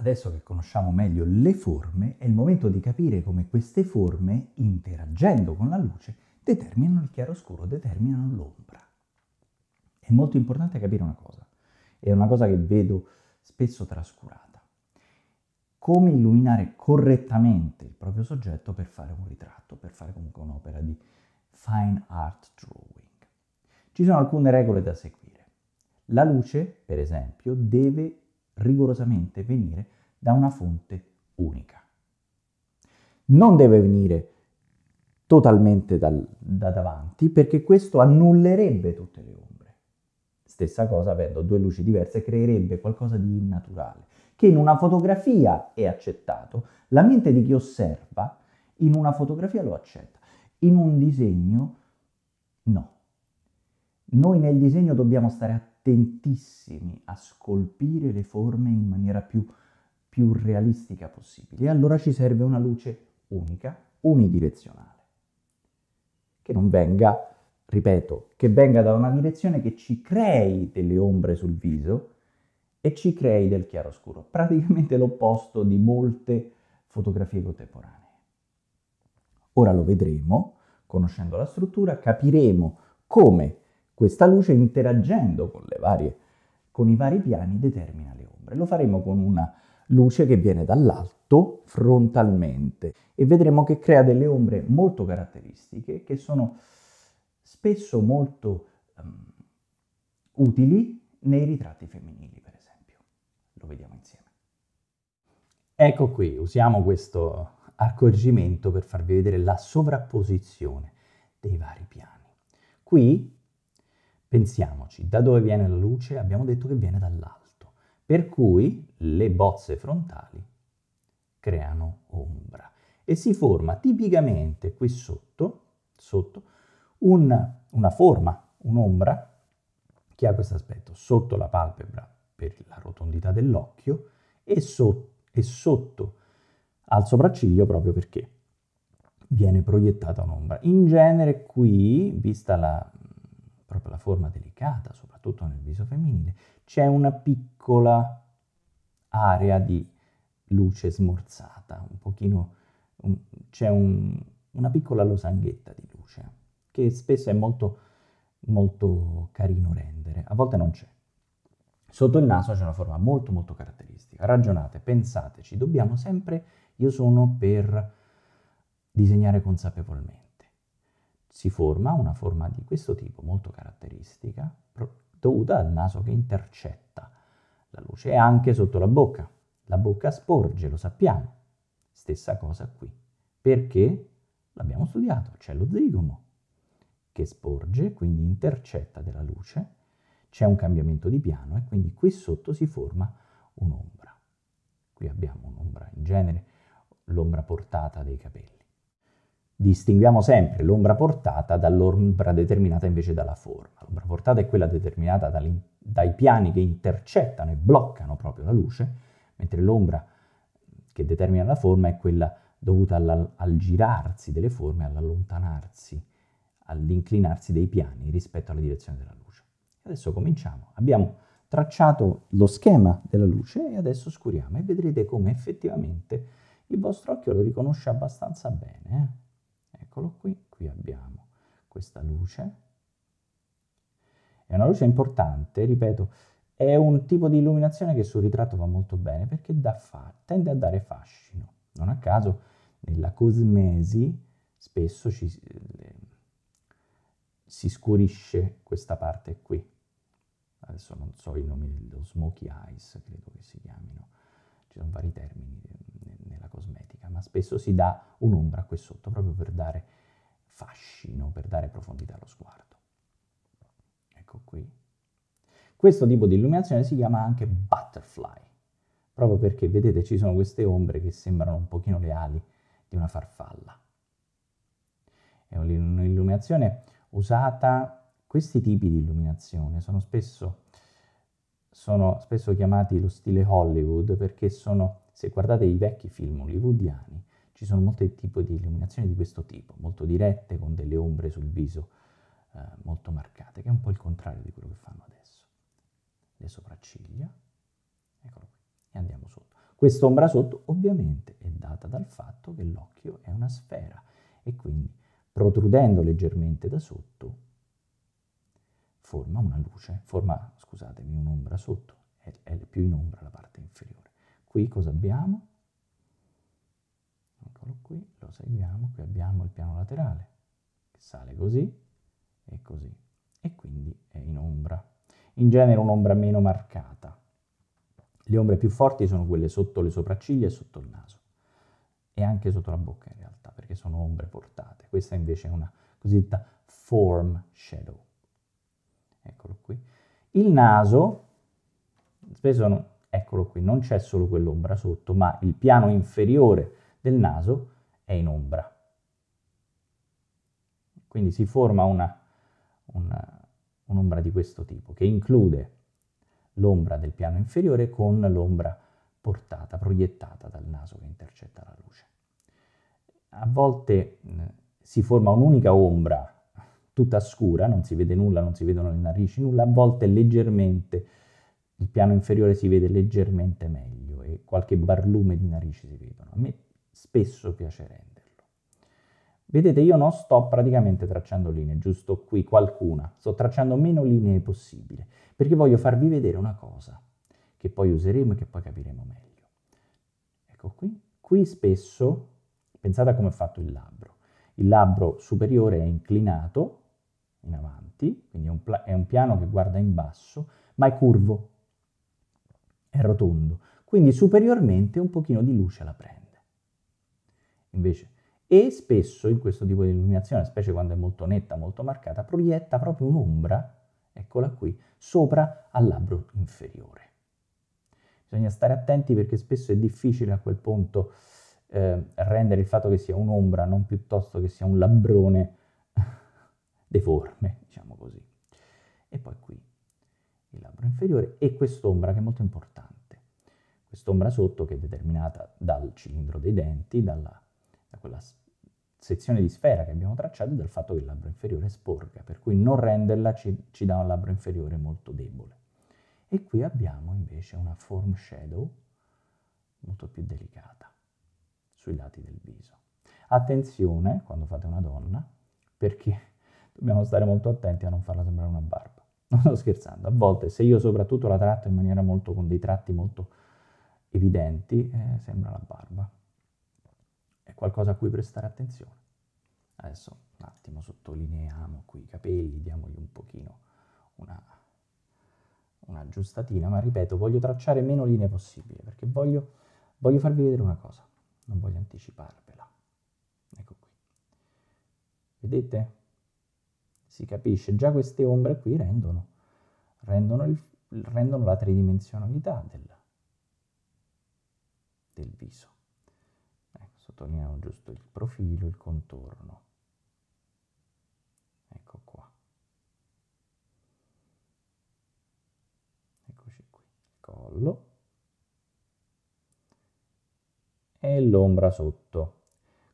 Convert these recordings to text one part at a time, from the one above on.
adesso che conosciamo meglio le forme, è il momento di capire come queste forme, interagendo con la luce, determinano il chiaroscuro, determinano l'ombra. È molto importante capire una cosa, è una cosa che vedo spesso trascurata. Come illuminare correttamente il proprio soggetto per fare un ritratto, per fare comunque un'opera di fine art drawing. Ci sono alcune regole da seguire. La luce, per esempio, deve rigorosamente venire da una fonte unica. Non deve venire totalmente dal, da davanti perché questo annullerebbe tutte le ombre. Stessa cosa avendo due luci diverse creerebbe qualcosa di innaturale, che in una fotografia è accettato, la mente di chi osserva in una fotografia lo accetta, in un disegno no. Noi nel disegno dobbiamo stare attenti attentissimi a scolpire le forme in maniera più, più realistica possibile. E allora ci serve una luce unica, unidirezionale, che non venga, ripeto, che venga da una direzione che ci crei delle ombre sul viso e ci crei del chiaroscuro, praticamente l'opposto di molte fotografie contemporanee. Ora lo vedremo, conoscendo la struttura, capiremo come questa luce interagendo con, varie, con i vari piani determina le ombre. Lo faremo con una luce che viene dall'alto frontalmente e vedremo che crea delle ombre molto caratteristiche che sono spesso molto um, utili nei ritratti femminili, per esempio. Lo vediamo insieme. Ecco qui, usiamo questo accorgimento per farvi vedere la sovrapposizione dei vari piani. Qui Pensiamoci, da dove viene la luce? Abbiamo detto che viene dall'alto, per cui le bozze frontali creano ombra e si forma tipicamente qui sotto, sotto un, una forma, un'ombra, che ha questo aspetto, sotto la palpebra per la rotondità dell'occhio e, so, e sotto al sopracciglio proprio perché viene proiettata un'ombra. In genere qui, vista la proprio la forma delicata, soprattutto nel viso femminile, c'è una piccola area di luce smorzata, un pochino, un, c'è un, una piccola losanghetta di luce, che spesso è molto, molto carino rendere, a volte non c'è. Sotto il naso c'è una forma molto molto caratteristica. Ragionate, pensateci, dobbiamo sempre, io sono per disegnare consapevolmente si forma una forma di questo tipo molto caratteristica dovuta al naso che intercetta la luce anche sotto la bocca. La bocca sporge, lo sappiamo. Stessa cosa qui. Perché? L'abbiamo studiato, c'è lo zigomo che sporge, quindi intercetta della luce, c'è un cambiamento di piano e quindi qui sotto si forma un'ombra. Qui abbiamo un'ombra in genere, l'ombra portata dei capelli distinguiamo sempre l'ombra portata dall'ombra determinata invece dalla forma. L'ombra portata è quella determinata dai piani che intercettano e bloccano proprio la luce, mentre l'ombra che determina la forma è quella dovuta alla, al girarsi delle forme, all'allontanarsi, all'inclinarsi dei piani rispetto alla direzione della luce. Adesso cominciamo. Abbiamo tracciato lo schema della luce e adesso oscuriamo e vedrete come effettivamente il vostro occhio lo riconosce abbastanza bene. Eh? eccolo qui, qui abbiamo questa luce. È una luce importante, ripeto, è un tipo di illuminazione che sul ritratto va molto bene perché fa, tende a dare fascino. Non a caso nella cosmesi spesso ci, eh, si scurisce questa parte qui. Adesso non so i nomi dello smoky eyes, credo che si chiamino. Ci sono vari termini eh, nella cosmetica ma spesso si dà un'ombra qui sotto proprio per dare fascino, per dare profondità allo sguardo. Ecco qui. Questo tipo di illuminazione si chiama anche butterfly, proprio perché vedete ci sono queste ombre che sembrano un pochino le ali di una farfalla. È un'illuminazione usata, questi tipi di illuminazione sono spesso sono spesso chiamati lo stile Hollywood perché sono se guardate i vecchi film hollywoodiani, ci sono molti tipi di illuminazioni di questo tipo, molto dirette, con delle ombre sul viso eh, molto marcate, che è un po' il contrario di quello che fanno adesso. Le sopracciglia, eccolo qui, e andiamo sotto. Quest'ombra sotto ovviamente è data dal fatto che l'occhio è una sfera e quindi protrudendo leggermente da sotto forma una luce, forma, scusatemi, un'ombra sotto, è, è più in ombra la parte inferiore. Qui cosa abbiamo? Eccolo qui, lo seguiamo, qui abbiamo il piano laterale, che sale così e così, e quindi è in ombra. In genere un'ombra meno marcata. Le ombre più forti sono quelle sotto le sopracciglia e sotto il naso, e anche sotto la bocca in realtà, perché sono ombre portate. Questa invece è una cosiddetta form shadow. Eccolo qui. Il naso, spesso Eccolo qui, non c'è solo quell'ombra sotto, ma il piano inferiore del naso è in ombra. Quindi si forma un'ombra di questo tipo, che include l'ombra del piano inferiore con l'ombra portata, proiettata dal naso che intercetta la luce. A volte mh, si forma un'unica ombra tutta scura, non si vede nulla, non si vedono le narici, nulla, a volte leggermente il piano inferiore si vede leggermente meglio e qualche barlume di narici si vedono. A me spesso piace renderlo. Vedete, io non sto praticamente tracciando linee, giusto qui qualcuna, sto tracciando meno linee possibile, perché voglio farvi vedere una cosa che poi useremo e che poi capiremo meglio. Ecco qui, qui spesso, pensate a come è fatto il labbro. Il labbro superiore è inclinato in avanti, quindi è un, è un piano che guarda in basso, ma è curvo, è rotondo, quindi superiormente un pochino di luce la prende. Invece E spesso in questo tipo di illuminazione, specie quando è molto netta, molto marcata, proietta proprio un'ombra, eccola qui, sopra al labbro inferiore. Bisogna stare attenti perché spesso è difficile a quel punto eh, rendere il fatto che sia un'ombra, non piuttosto che sia un labbrone deforme, diciamo così. E poi qui il labbro inferiore e quest'ombra che è molto importante. Quest'ombra sotto che è determinata dal cilindro dei denti, dalla, da quella sezione di sfera che abbiamo tracciato e dal fatto che il labbro inferiore sporca, per cui non renderla ci, ci dà un labbro inferiore molto debole. E qui abbiamo invece una form shadow molto più delicata sui lati del viso. Attenzione quando fate una donna, perché dobbiamo stare molto attenti a non farla sembrare una barba. non sto scherzando, a volte se io soprattutto la tratto in maniera molto, con dei tratti molto evidenti, eh, sembra la barba. È qualcosa a cui prestare attenzione. Adesso un attimo sottolineiamo qui i capelli, diamogli un pochino una, una giustatina, ma ripeto, voglio tracciare meno linee possibile, perché voglio, voglio farvi vedere una cosa, non voglio anticiparvela. Ecco qui. Vedete? si capisce, già queste ombre qui rendono, rendono, il, rendono la tridimensionalità del, del viso. Ecco, sottolineiamo giusto il profilo, il contorno. Ecco qua. Eccoci qui, il collo. E l'ombra sotto.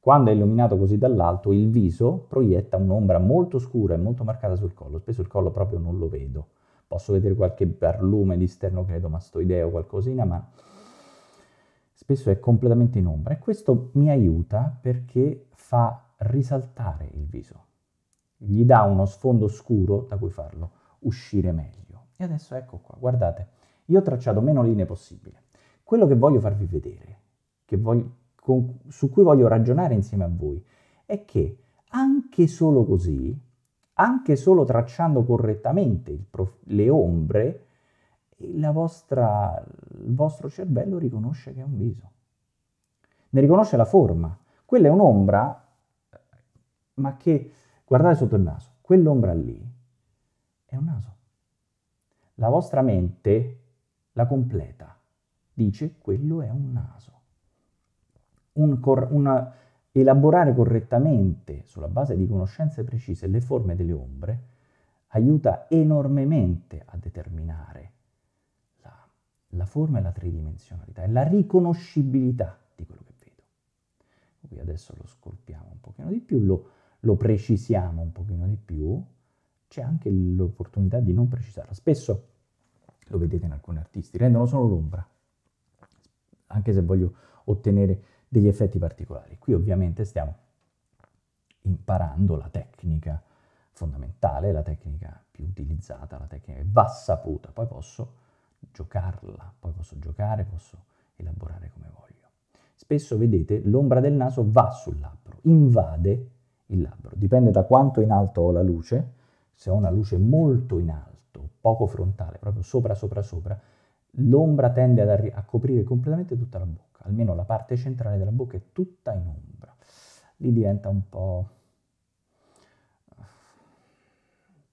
Quando è illuminato così dall'alto, il viso proietta un'ombra molto scura e molto marcata sul collo. Spesso il collo proprio non lo vedo. Posso vedere qualche barlume di sternocleidomastoideo, qualcosina, ma spesso è completamente in ombra. E questo mi aiuta perché fa risaltare il viso. Gli dà uno sfondo scuro da cui farlo uscire meglio. E adesso ecco qua, guardate. Io ho tracciato meno linee possibile. Quello che voglio farvi vedere, che voglio, con, su cui voglio ragionare insieme a voi è che anche solo così, anche solo tracciando correttamente prof, le ombre, vostra, il vostro cervello riconosce che è un viso. Ne riconosce la forma. Quella è un'ombra, ma che, guardate sotto il naso, quell'ombra lì è un naso. La vostra mente la completa, dice quello è un naso un cor- una, elaborare correttamente sulla base di conoscenze precise le forme delle ombre aiuta enormemente a determinare la, la forma e la tridimensionalità e la riconoscibilità di quello che vedo. Qui adesso lo scolpiamo un pochino di più, lo, lo precisiamo un pochino di più, c'è anche l'opportunità di non precisarlo. Spesso lo vedete in alcuni artisti, rendono solo l'ombra, anche se voglio ottenere degli effetti particolari. Qui ovviamente stiamo imparando la tecnica fondamentale, la tecnica più utilizzata, la tecnica che va saputa, poi posso giocarla, poi posso giocare, posso elaborare come voglio. Spesso vedete l'ombra del naso va sul labbro, invade il labbro, dipende da quanto in alto ho la luce, se ho una luce molto in alto, poco frontale, proprio sopra, sopra, sopra, l'ombra tende a coprire completamente tutta la bocca bocca, almeno la parte centrale della bocca è tutta in ombra. Lì diventa un po'...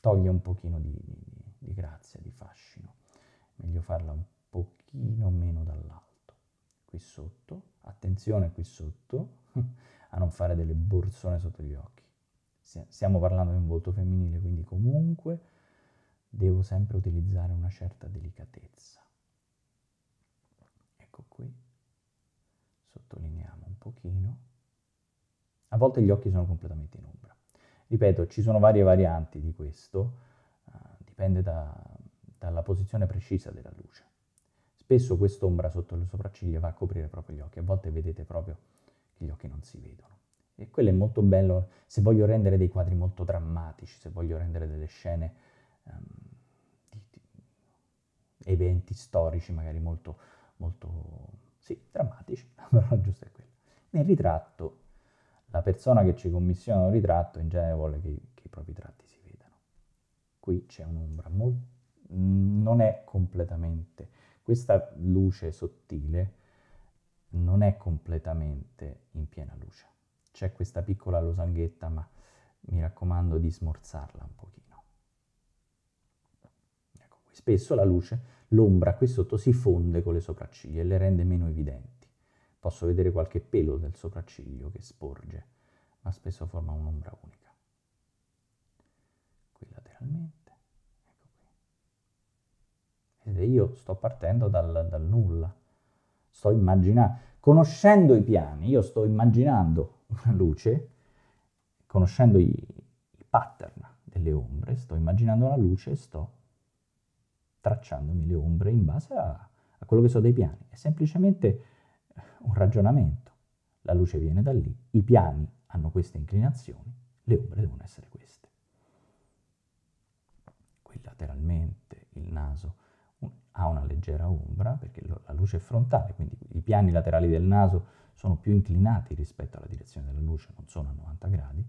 toglie un pochino di, di, di grazia, di fascino. Meglio farla un pochino meno dall'alto. Qui sotto, attenzione qui sotto, a non fare delle borsone sotto gli occhi. Stiamo parlando di un volto femminile, quindi comunque devo sempre utilizzare una certa delicatezza. Ecco qui sottolineiamo un pochino. A volte gli occhi sono completamente in ombra. Ripeto, ci sono varie varianti di questo, uh, dipende da, dalla posizione precisa della luce. Spesso quest'ombra sotto le sopracciglia va a coprire proprio gli occhi, a volte vedete proprio che gli occhi non si vedono. E quello è molto bello se voglio rendere dei quadri molto drammatici, se voglio rendere delle scene um, di, di eventi storici magari molto, molto sì, drammatici, però la giusta è quella. Nel ritratto, la persona che ci commissiona un ritratto in genere vuole che, che i propri tratti si vedano. Qui c'è un'ombra, molto, non è completamente, questa luce sottile non è completamente in piena luce. C'è questa piccola losanghetta, ma mi raccomando di smorzarla un pochino. Ecco, spesso la luce l'ombra qui sotto si fonde con le sopracciglia e le rende meno evidenti. Posso vedere qualche pelo del sopracciglio che sporge, ma spesso forma un'ombra unica. Qui lateralmente, ecco qui. Vedete, io sto partendo dal, dal nulla, sto immaginando, conoscendo i piani, io sto immaginando una luce, conoscendo i, i pattern delle ombre, sto immaginando la luce e sto tracciandomi le ombre in base a, a quello che so dei piani. È semplicemente un ragionamento. La luce viene da lì, i piani hanno queste inclinazioni, le ombre devono essere queste. Qui lateralmente il naso ha una leggera ombra perché la luce è frontale, quindi i piani laterali del naso sono più inclinati rispetto alla direzione della luce, non sono a 90 gradi,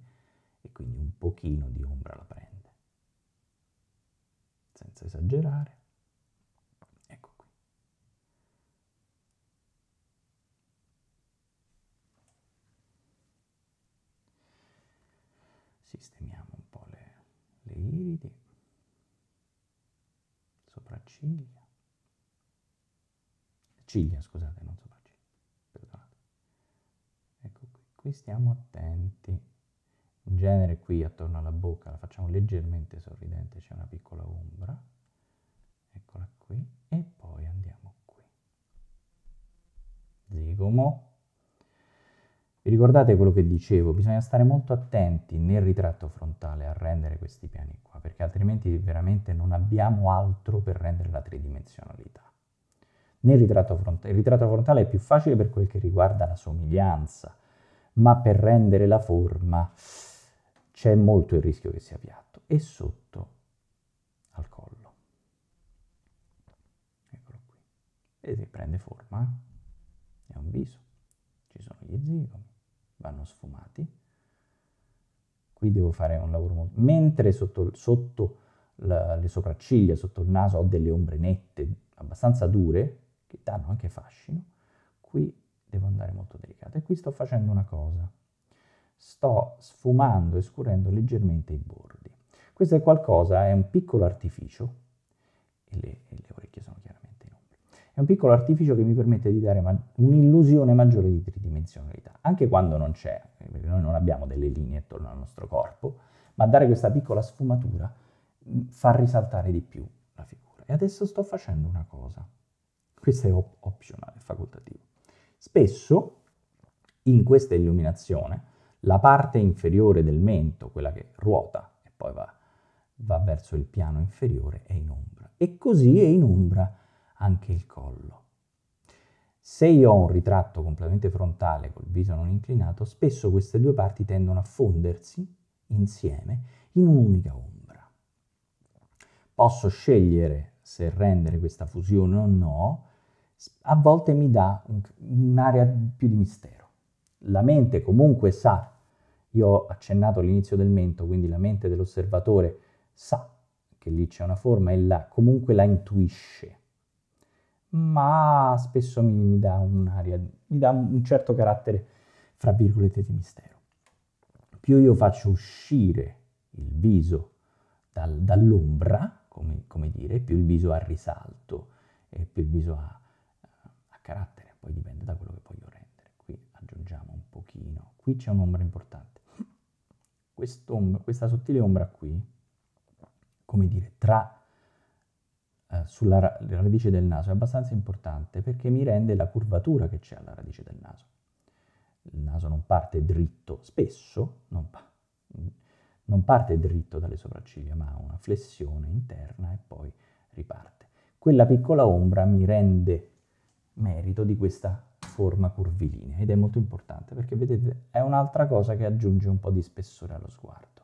e quindi un pochino di ombra la prende. Senza esagerare. orbite, sopracciglia, ciglia scusate, non sopracciglia, perdonate. Ecco qui, qui stiamo attenti. In genere qui attorno alla bocca la facciamo leggermente sorridente, c'è una piccola ombra, eccola qui, e poi andiamo qui. Zigomo. Vi ricordate quello che dicevo? Bisogna stare molto attenti nel ritratto frontale a rendere questi piani qua, perché altrimenti veramente non abbiamo altro per rendere la tridimensionalità. Nel ritratto frontale, il ritratto frontale è più facile per quel che riguarda la somiglianza, ma per rendere la forma c'è molto il rischio che sia piatto. E sotto al collo. Eccolo qui. Vedete che prende forma, eh? è un viso, ci sono gli zigomi vanno sfumati. Qui devo fare un lavoro molto... Mentre sotto, sotto la, le sopracciglia, sotto il naso, ho delle ombre nette abbastanza dure, che danno anche fascino, qui devo andare molto delicato. E qui sto facendo una cosa. Sto sfumando e scurrendo leggermente i bordi. Questo è qualcosa, è un piccolo artificio, e le, e le orecchie sono chiare è un piccolo artificio che mi permette di dare un'illusione maggiore di tridimensionalità, anche quando non c'è, perché noi non abbiamo delle linee attorno al nostro corpo, ma dare questa piccola sfumatura fa risaltare di più la figura. E adesso sto facendo una cosa. Questo è op- opzionale, facoltativo. Spesso in questa illuminazione la parte inferiore del mento, quella che ruota e poi va, va verso il piano inferiore, è in ombra. E così è in ombra anche il collo. Se io ho un ritratto completamente frontale col viso non inclinato, spesso queste due parti tendono a fondersi insieme in un'unica ombra. Posso scegliere se rendere questa fusione o no, a volte mi dà un'area più di mistero. La mente comunque sa, io ho accennato all'inizio del mento, quindi la mente dell'osservatore sa che lì c'è una forma e la, comunque la intuisce ma spesso mi, mi dà un'aria, mi dà un certo carattere, fra virgolette, di mistero. Più io faccio uscire il viso dal, dall'ombra, come, come, dire, più il viso ha risalto e più il viso ha, ha carattere, poi dipende da quello che voglio rendere. Qui aggiungiamo un pochino, qui c'è un'ombra importante. Questa sottile ombra qui, come dire, tra eh, sulla ra- radice del naso è abbastanza importante perché mi rende la curvatura che c'è alla radice del naso. Il naso non parte dritto, spesso non, pa- non parte dritto dalle sopracciglia, ma ha una flessione interna e poi riparte. Quella piccola ombra mi rende merito di questa forma curvilinea ed è molto importante perché vedete è un'altra cosa che aggiunge un po' di spessore allo sguardo.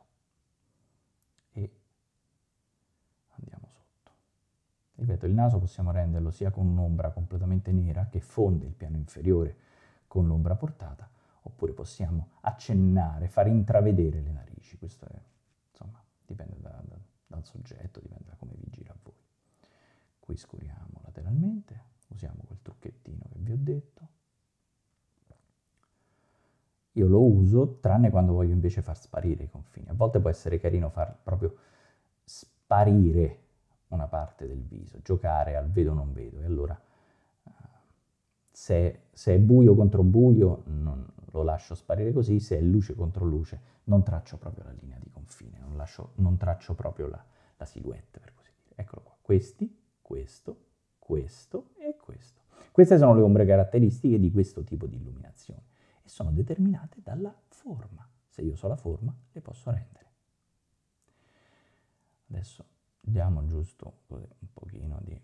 Ripeto, il naso possiamo renderlo sia con un'ombra completamente nera che fonde il piano inferiore con l'ombra portata, oppure possiamo accennare, far intravedere le narici. Questo è, insomma, dipende da, da, dal soggetto, dipende da come vi gira a voi. Qui scuriamo lateralmente, usiamo quel trucchettino che vi ho detto. Io lo uso tranne quando voglio invece far sparire i confini. A volte può essere carino far proprio sparire una parte del viso, giocare al vedo non vedo. E allora se, se è buio contro buio non, lo lascio sparire così, se è luce contro luce non traccio proprio la linea di confine, non, lascio, non traccio proprio la, la silhouette per così dire. Eccolo qua, questi, questo, questo e questo. Queste sono le ombre caratteristiche di questo tipo di illuminazione e sono determinate dalla forma. Se io so la forma, le posso rendere. Adesso diamo giusto così un pochino di,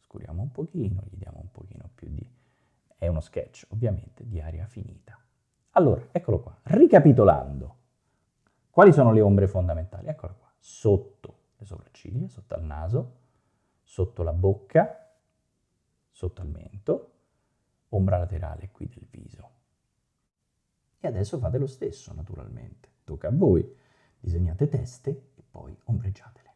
scuriamo un pochino, gli diamo un pochino più di, è uno sketch ovviamente di aria finita. Allora, eccolo qua, ricapitolando, quali sono le ombre fondamentali? Eccolo qua, sotto le sopracciglia, sotto al naso, sotto la bocca, sotto al mento, ombra laterale qui del viso. E adesso fate lo stesso, naturalmente. Tocca a voi. Disegnate teste e poi ombreggiatele.